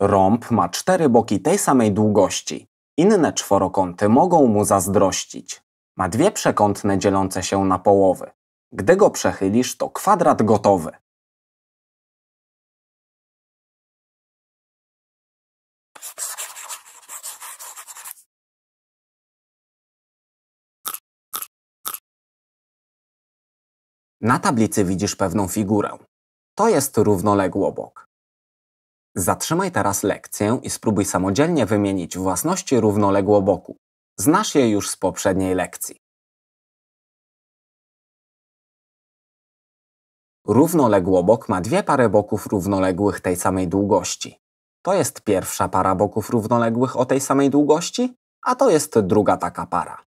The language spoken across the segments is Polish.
Rąb ma cztery boki tej samej długości. Inne czworokąty mogą mu zazdrościć. Ma dwie przekątne dzielące się na połowy. Gdy go przechylisz, to kwadrat gotowy. Na tablicy widzisz pewną figurę. To jest równoległobok. Zatrzymaj teraz lekcję i spróbuj samodzielnie wymienić własności równoległoboku. Znasz je już z poprzedniej lekcji. Równoległobok ma dwie pary boków równoległych tej samej długości. To jest pierwsza para boków równoległych o tej samej długości, a to jest druga taka para.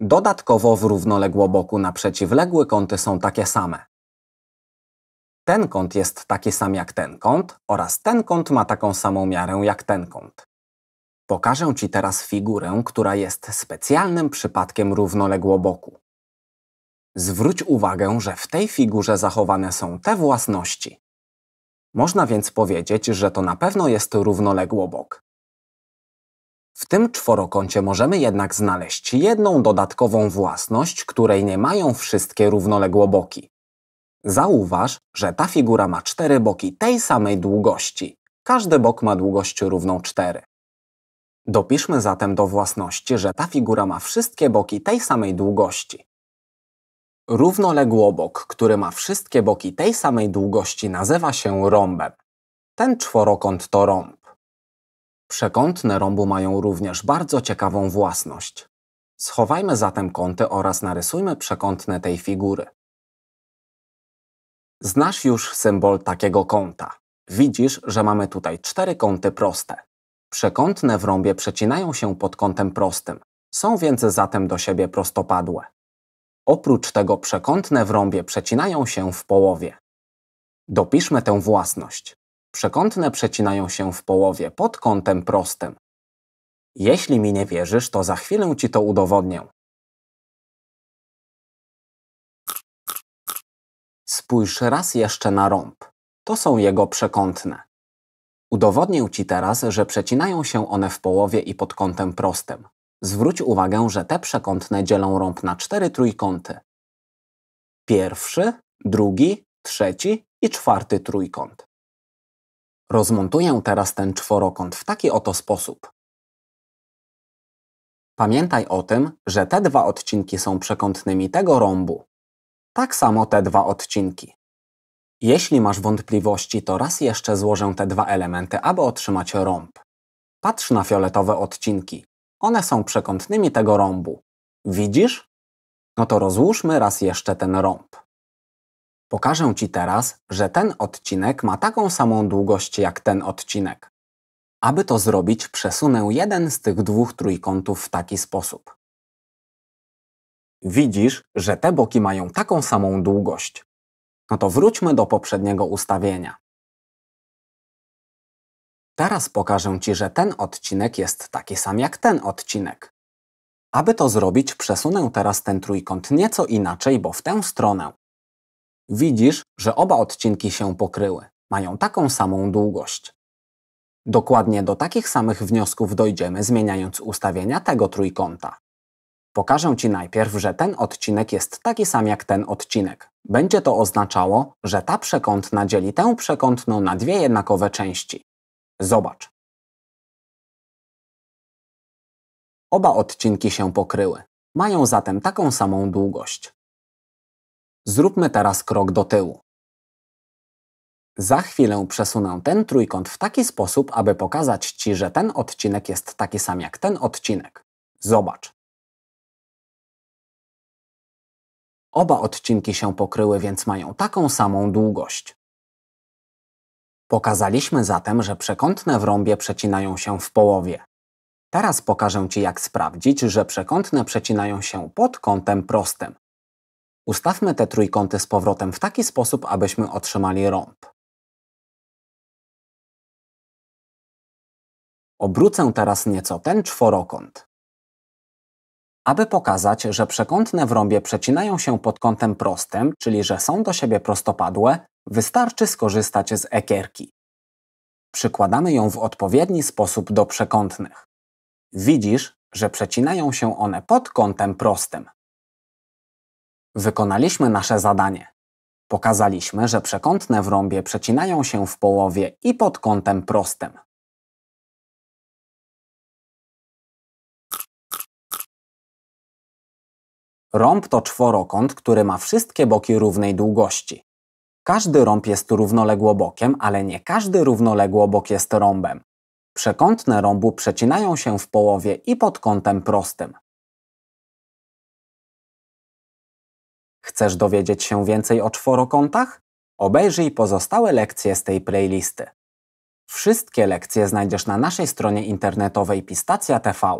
Dodatkowo w równoległoboku na przeciwległe kąty są takie same ten kąt jest taki sam jak ten kąt oraz ten kąt ma taką samą miarę jak ten kąt. Pokażę Ci teraz figurę, która jest specjalnym przypadkiem równoległoboku. Zwróć uwagę, że w tej figurze zachowane są te własności. Można więc powiedzieć, że to na pewno jest równoległobok. W tym czworokącie możemy jednak znaleźć jedną dodatkową własność, której nie mają wszystkie równoległoboki. Zauważ, że ta figura ma cztery boki tej samej długości. Każdy bok ma długość równą 4. Dopiszmy zatem do własności, że ta figura ma wszystkie boki tej samej długości. Równoległobok, który ma wszystkie boki tej samej długości, nazywa się rąbem. Ten czworokąt to rąb. Przekątne rąbu mają również bardzo ciekawą własność. Schowajmy zatem kąty oraz narysujmy przekątne tej figury. Znasz już symbol takiego kąta. Widzisz, że mamy tutaj cztery kąty proste. Przekątne w rąbie przecinają się pod kątem prostym. Są więc zatem do siebie prostopadłe. Oprócz tego przekątne w rąbie przecinają się w połowie. Dopiszmy tę własność. Przekątne przecinają się w połowie pod kątem prostym. Jeśli mi nie wierzysz, to za chwilę ci to udowodnię. Spójrz raz jeszcze na rąb. To są jego przekątne. Udowodnię ci teraz, że przecinają się one w połowie i pod kątem prostym. Zwróć uwagę, że te przekątne dzielą rąb na cztery trójkąty. Pierwszy, drugi, trzeci i czwarty trójkąt. Rozmontuję teraz ten czworokąt w taki oto sposób. Pamiętaj o tym, że te dwa odcinki są przekątnymi tego rąbu. Tak samo te dwa odcinki. Jeśli masz wątpliwości, to raz jeszcze złożę te dwa elementy, aby otrzymać rąb. Patrz na fioletowe odcinki. One są przekątnymi tego rąbu. Widzisz? No to rozłóżmy raz jeszcze ten rąb. Pokażę Ci teraz, że ten odcinek ma taką samą długość jak ten odcinek. Aby to zrobić, przesunę jeden z tych dwóch trójkątów w taki sposób widzisz, że te boki mają taką samą długość. No to wróćmy do poprzedniego ustawienia. Teraz pokażę Ci, że ten odcinek jest taki sam jak ten odcinek. Aby to zrobić, przesunę teraz ten trójkąt nieco inaczej, bo w tę stronę. Widzisz, że oba odcinki się pokryły. Mają taką samą długość. Dokładnie do takich samych wniosków dojdziemy, zmieniając ustawienia tego trójkąta. Pokażę Ci najpierw, że ten odcinek jest taki sam jak ten odcinek. Będzie to oznaczało, że ta przekątna dzieli tę przekątną na dwie jednakowe części. Zobacz. Oba odcinki się pokryły. Mają zatem taką samą długość. Zróbmy teraz krok do tyłu. Za chwilę przesunę ten trójkąt w taki sposób, aby pokazać Ci, że ten odcinek jest taki sam jak ten odcinek. Zobacz. Oba odcinki się pokryły, więc mają taką samą długość. Pokazaliśmy zatem, że przekątne w rąbie przecinają się w połowie. Teraz pokażę Ci, jak sprawdzić, że przekątne przecinają się pod kątem prostym. Ustawmy te trójkąty z powrotem w taki sposób, abyśmy otrzymali rąb. Obrócę teraz nieco ten czworokąt. Aby pokazać, że przekątne w rąbie przecinają się pod kątem prostym, czyli że są do siebie prostopadłe, wystarczy skorzystać z ekierki. Przykładamy ją w odpowiedni sposób do przekątnych. Widzisz, że przecinają się one pod kątem prostym. Wykonaliśmy nasze zadanie. Pokazaliśmy, że przekątne w rąbie przecinają się w połowie i pod kątem prostym. Rąb to czworokąt, który ma wszystkie boki równej długości. Każdy rąb jest równoległobokiem, ale nie każdy równoległobok jest rąbem. Przekątne rąbu przecinają się w połowie i pod kątem prostym. Chcesz dowiedzieć się więcej o czworokątach? Obejrzyj pozostałe lekcje z tej playlisty. Wszystkie lekcje znajdziesz na naszej stronie internetowej Pistacja TV.